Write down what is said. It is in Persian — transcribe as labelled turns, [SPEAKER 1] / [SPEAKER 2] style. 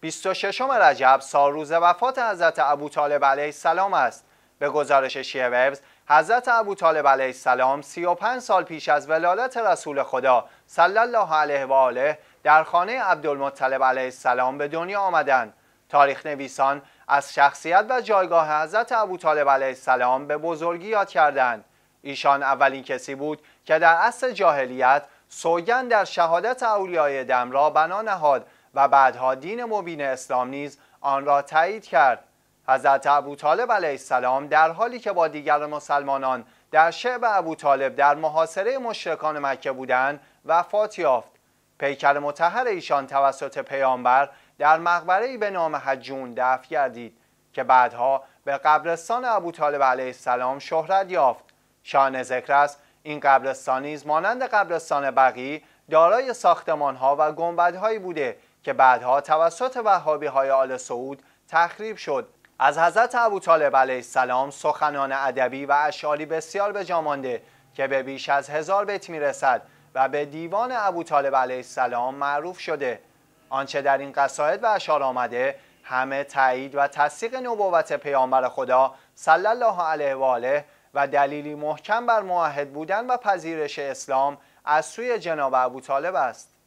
[SPEAKER 1] 26 رجب سال روز وفات حضرت ابو طالب علیه السلام است به گزارش ویبز، حضرت ابو طالب علیه السلام 35 سال پیش از ولادت رسول خدا صلی الله علیه و آله در خانه عبدالمطلب علیه السلام به دنیا آمدند تاریخ نویسان از شخصیت و جایگاه حضرت ابو طالب علیه السلام به بزرگی یاد کردند ایشان اولین کسی بود که در عصر جاهلیت سوگن در شهادت اولیای دم را بنا نهاد و بعدها دین مبین اسلام نیز آن را تایید کرد حضرت ابو طالب علیه السلام در حالی که با دیگر مسلمانان در شعب ابو طالب در محاصره مشرکان مکه بودند وفات یافت پیکر متحر ایشان توسط پیامبر در مقبره به نام حجون دفن گردید که بعدها به قبرستان ابو طالب علیه السلام شهرت یافت شان ذکر است این قبرستان نیز مانند قبرستان بقی دارای ساختمان ها و گنبد بوده که بعدها توسط وهابی های آل سعود تخریب شد از حضرت ابو طالب علیه السلام سخنان ادبی و اشعاری بسیار به جامانده که به بیش از هزار بیت میرسد و به دیوان ابو طالب علیه السلام معروف شده آنچه در این قصاید و اشعار آمده همه تایید و تصدیق نبوت پیامبر خدا صلی الله علیه و آله و دلیلی محکم بر معاهد بودن و پذیرش اسلام از سوی جناب ابو طالب است